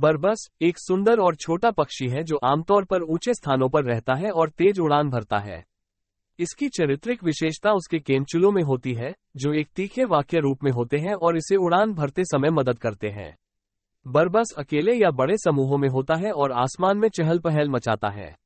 बरबस एक सुंदर और छोटा पक्षी है जो आमतौर पर ऊंचे स्थानों पर रहता है और तेज उड़ान भरता है इसकी चरित्रिक विशेषता उसके केंचुलों में होती है जो एक तीखे वाक्य रूप में होते हैं और इसे उड़ान भरते समय मदद करते हैं बरबस अकेले या बड़े समूहों में होता है और आसमान में चहल पहल मचाता है